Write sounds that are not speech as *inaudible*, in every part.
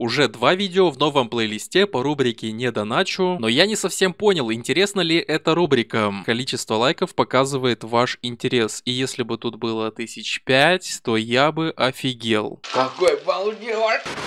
Уже два видео в новом плейлисте по рубрике «Не доначу», но я не совсем понял, интересна ли эта рубрика. Количество лайков показывает ваш интерес, и если бы тут было тысяч пять, то я бы офигел. Какой балдеж!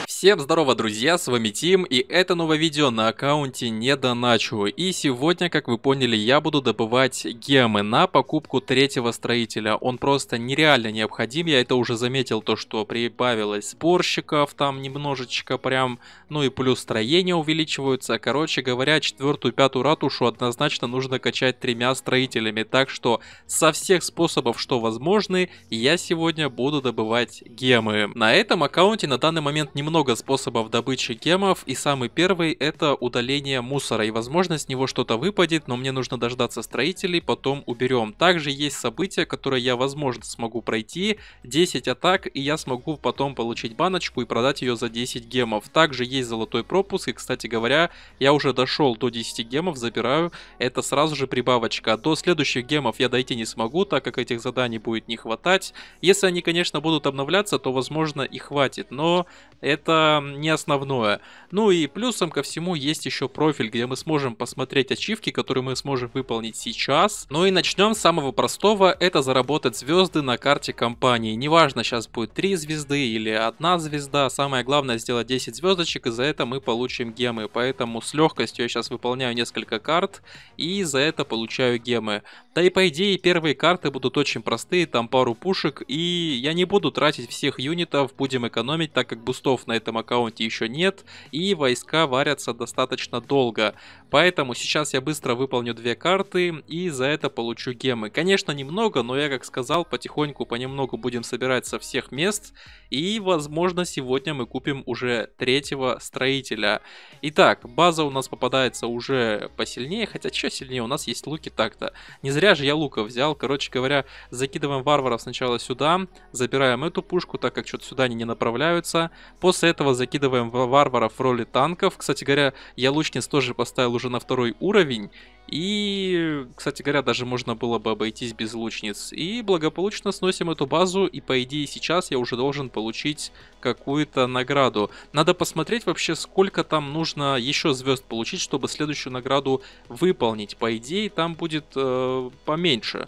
Всем здорово, друзья, с вами Тим, и это новое видео на аккаунте «Не доначу». И сегодня, как вы поняли, я буду добывать гемы на покупку третьего строителя. Он просто нереально необходим, я это уже заметил, то что прибавилось сборщиков, там немножечко прям, ну и плюс строения увеличиваются. Короче говоря, четвертую, пятую ратушу однозначно нужно качать тремя строителями. Так что со всех способов, что возможны, я сегодня буду добывать гемы. На этом аккаунте на данный момент немного способов добычи гемов. И самый первый это удаление мусора. И возможно с него что-то выпадет, но мне нужно дождаться строителей, потом уберем. Также есть события, которые я возможно смогу пройти. 10 атак и я смогу потом получить баночку и продать ее за 10 гемов гемов. Также есть золотой пропуск, и, кстати говоря, я уже дошел до 10 гемов, забираю, это сразу же прибавочка. До следующих гемов я дойти не смогу, так как этих заданий будет не хватать. Если они, конечно, будут обновляться, то, возможно, и хватит, но это не основное. Ну и плюсом ко всему есть еще профиль, где мы сможем посмотреть ачивки, которые мы сможем выполнить сейчас. Ну и начнем с самого простого, это заработать звезды на карте компании. Неважно, сейчас будет 3 звезды или 1 звезда, самое главное сделать 10 10 звездочек, и за это мы получим гемы. Поэтому с легкостью я сейчас выполняю несколько карт, и за это получаю гемы. Да и по идее первые карты будут очень простые, там пару пушек, и я не буду тратить всех юнитов, будем экономить, так как бустов на этом аккаунте еще нет, и войска варятся достаточно долго. Поэтому сейчас я быстро выполню две карты, и за это получу гемы. Конечно немного, но я как сказал, потихоньку, понемногу будем собирать со всех мест, и возможно сегодня мы купим уже третьего строителя. Итак, база у нас попадается уже посильнее, хотя что сильнее, у нас есть луки так-то. Не зря же я лука взял, короче говоря, закидываем варваров сначала сюда, забираем эту пушку, так как что-то сюда они не направляются. После этого закидываем варваров в роли танков. Кстати говоря, я лучниц тоже поставил уже на второй уровень, и, кстати говоря, даже можно было бы обойтись без лучниц. И благополучно сносим эту базу, и по идее сейчас я уже должен получить какую-то награду. На надо посмотреть вообще, сколько там нужно еще звезд получить, чтобы следующую награду выполнить. По идее, там будет э, поменьше. Поменьше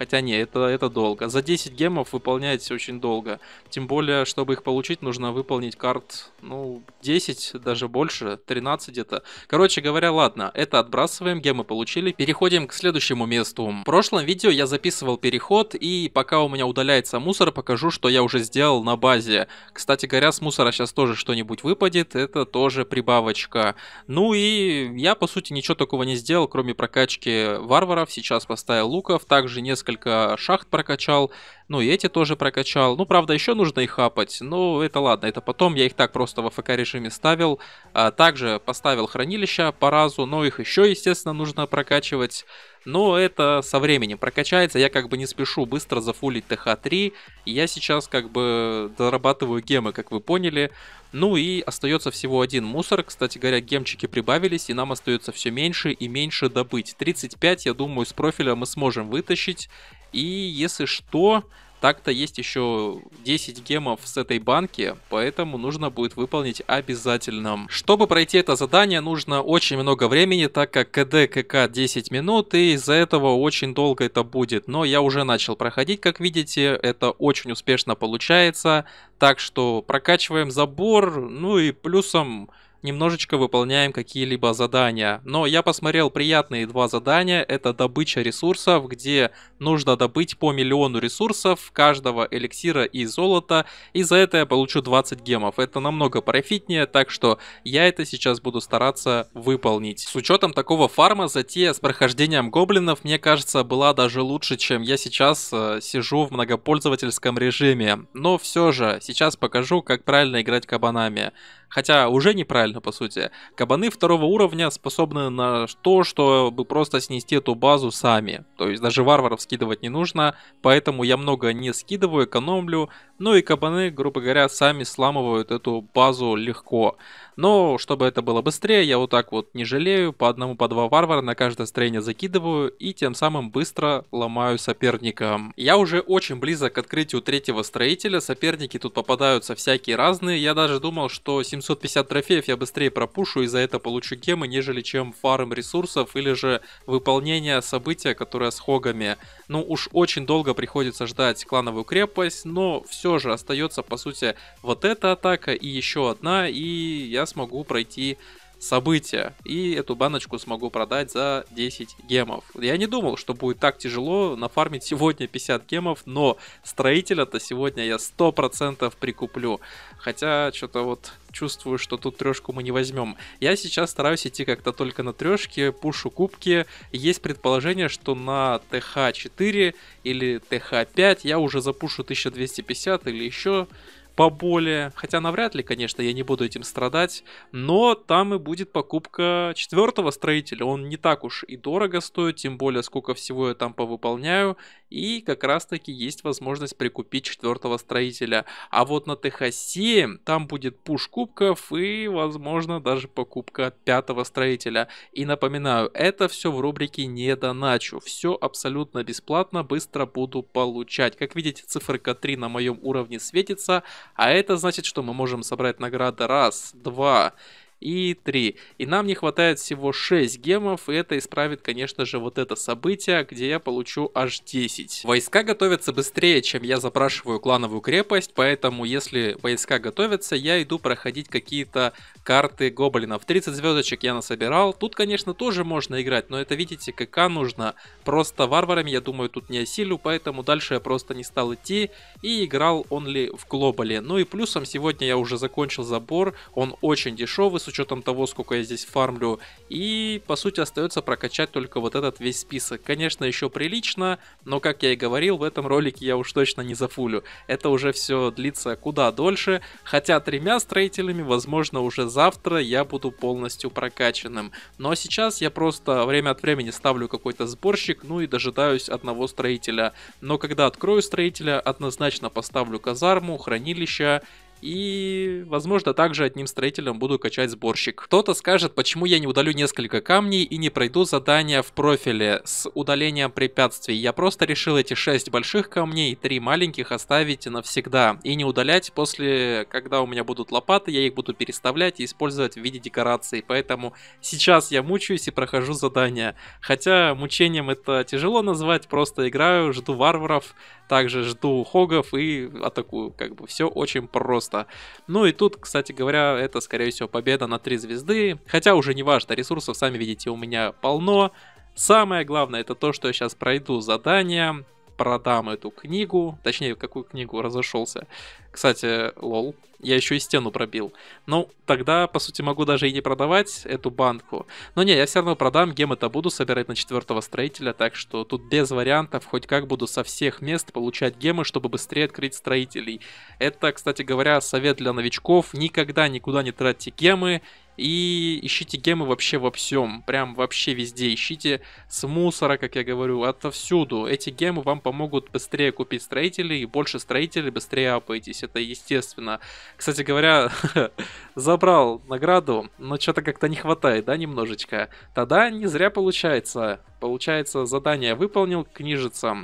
Хотя не, это, это долго. За 10 гемов выполнять очень долго. Тем более, чтобы их получить, нужно выполнить карт, ну, 10, даже больше, 13 где-то. Короче говоря, ладно, это отбрасываем, гемы получили. Переходим к следующему месту. В прошлом видео я записывал переход, и пока у меня удаляется мусор, покажу, что я уже сделал на базе. Кстати говоря, с мусора сейчас тоже что-нибудь выпадет, это тоже прибавочка. Ну и я, по сути, ничего такого не сделал, кроме прокачки варваров. Сейчас поставил луков, также несколько несколько шахт прокачал, ну и эти тоже прокачал. Ну, правда, еще нужно их хапать, но это ладно, это потом. Я их так просто в АФК режиме ставил. А также поставил хранилища по разу, но их еще, естественно, нужно прокачивать. Но это со временем прокачается. Я как бы не спешу быстро зафулить ТХ-3. Я сейчас как бы дорабатываю гемы, как вы поняли. Ну и остается всего один мусор. Кстати говоря, гемчики прибавились, и нам остается все меньше и меньше добыть. 35, я думаю, с профиля мы сможем вытащить. И если что, так-то есть еще 10 гемов с этой банки, поэтому нужно будет выполнить обязательно. Чтобы пройти это задание, нужно очень много времени, так как КД КК 10 минут, и из-за этого очень долго это будет. Но я уже начал проходить, как видите, это очень успешно получается. Так что прокачиваем забор, ну и плюсом немножечко выполняем какие-либо задания. Но я посмотрел приятные два задания. Это добыча ресурсов, где нужно добыть по миллиону ресурсов каждого эликсира и золота. И за это я получу 20 гемов. Это намного профитнее, так что я это сейчас буду стараться выполнить. С учетом такого фарма затея с прохождением гоблинов, мне кажется, была даже лучше, чем я сейчас э, сижу в многопользовательском режиме. Но все же, сейчас покажу, как правильно играть кабанами. Хотя уже неправильно, по сути. Кабаны второго уровня способны на то, чтобы просто снести эту базу сами. То есть даже варваров скидывать не нужно, поэтому я много не скидываю, экономлю, ну и кабаны, грубо говоря, сами сламывают эту базу легко. Но чтобы это было быстрее, я вот так вот не жалею, по одному, по два варвара на каждое строение закидываю и тем самым быстро ломаю соперника. Я уже очень близок к открытию третьего строителя, соперники тут попадаются всякие разные. Я даже думал, что 750 трофеев я быстрее пропушу и за это получу гемы, нежели чем фарм ресурсов или же выполнение события, которое с хогами. Ну уж очень долго приходится ждать клановую крепость, но все все же остается, по сути, вот эта атака и еще одна, и я смогу пройти события. И эту баночку смогу продать за 10 гемов. Я не думал, что будет так тяжело нафармить сегодня 50 гемов, но строителя-то сегодня я 100% прикуплю. Хотя что-то вот чувствую, что тут трешку мы не возьмем. Я сейчас стараюсь идти как-то только на трешке, пушу кубки. Есть предположение, что на ТХ-4 или ТХ-5 я уже запушу 1250 или еще поболее. Хотя навряд ли, конечно, я не буду этим страдать. Но там и будет покупка четвертого строителя. Он не так уж и дорого стоит, тем более сколько всего я там повыполняю и как раз таки есть возможность прикупить четвертого строителя. А вот на ТХ-7 там будет пуш кубков и возможно даже покупка пятого строителя. И напоминаю, это все в рубрике не доначу, все абсолютно бесплатно, быстро буду получать. Как видите, циферка 3 на моем уровне светится, а это значит, что мы можем собрать награды раз, два, 3 и 3. И нам не хватает всего 6 гемов, и это исправит, конечно же, вот это событие, где я получу аж 10. Войска готовятся быстрее, чем я запрашиваю клановую крепость, поэтому если войска готовятся, я иду проходить какие-то карты гоблинов. 30 звездочек я насобирал. Тут, конечно, тоже можно играть, но это, видите, КК нужно. Просто варварами, я думаю, тут не осилю, поэтому дальше я просто не стал идти и играл он ли в глобале. Ну и плюсом сегодня я уже закончил забор, он очень дешевый, учетом того, сколько я здесь фармлю. И, по сути, остается прокачать только вот этот весь список. Конечно, еще прилично, но, как я и говорил, в этом ролике я уж точно не зафулю. Это уже все длится куда дольше, хотя тремя строителями, возможно, уже завтра я буду полностью прокачанным. Но сейчас я просто время от времени ставлю какой-то сборщик, ну и дожидаюсь одного строителя. Но когда открою строителя, однозначно поставлю казарму, хранилище и, возможно, также одним строителем буду качать сборщик. Кто-то скажет, почему я не удалю несколько камней и не пройду задание в профиле с удалением препятствий. Я просто решил эти 6 больших камней и 3 маленьких оставить навсегда. И не удалять после, когда у меня будут лопаты, я их буду переставлять и использовать в виде декорации. Поэтому сейчас я мучаюсь и прохожу задание. Хотя мучением это тяжело назвать, просто играю, жду варваров, также жду хогов и атакую. Как бы все очень просто просто. Ну и тут, кстати говоря, это, скорее всего, победа на 3 звезды. Хотя уже не важно, ресурсов, сами видите, у меня полно. Самое главное, это то, что я сейчас пройду задание, продам эту книгу, точнее, какую книгу разошелся. Кстати, лол, я еще и стену пробил. Ну, тогда, по сути, могу даже и не продавать эту банку. Но не, я все равно продам, гем это буду собирать на четвертого строителя, так что тут без вариантов, хоть как буду со всех мест получать гемы, чтобы быстрее открыть строителей. Это, кстати говоря, совет для новичков, никогда никуда не тратьте гемы, и ищите гемы вообще во всем, прям вообще везде. Ищите с мусора, как я говорю, отовсюду. Эти гемы вам помогут быстрее купить строителей, и больше строителей быстрее апаетесь, это естественно. Кстати говоря, *laughs* забрал награду, но что-то как-то не хватает, да, немножечко. Тогда не зря получается. Получается, задание выполнил, книжица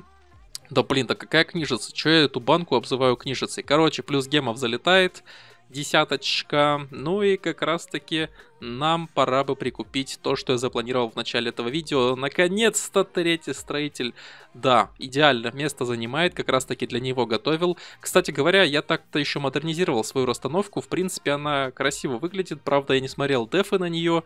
да блин, да какая книжица? Че я эту банку обзываю книжицей? Короче, плюс гемов залетает, десяточка. Ну и как раз таки нам пора бы прикупить то, что я запланировал в начале этого видео. Наконец-то третий строитель. Да, идеально место занимает, как раз таки для него готовил. Кстати говоря, я так-то еще модернизировал свою расстановку. В принципе, она красиво выглядит, правда я не смотрел дефы на нее.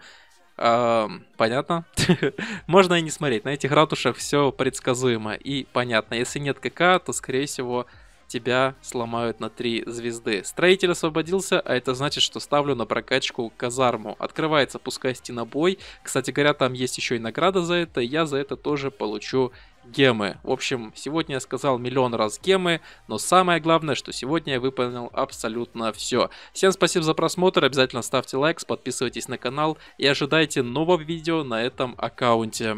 Uh, понятно. *laughs* Можно и не смотреть. На этих ратушах все предсказуемо и понятно. Если нет КК, то, скорее всего, тебя сломают на 3 звезды. Строитель освободился, а это значит, что ставлю на прокачку казарму. Открывается пускай стенобой. Кстати говоря, там есть еще и награда за это, я за это тоже получу гемы. В общем, сегодня я сказал миллион раз гемы, но самое главное, что сегодня я выполнил абсолютно все. Всем спасибо за просмотр, обязательно ставьте лайк, подписывайтесь на канал и ожидайте нового видео на этом аккаунте.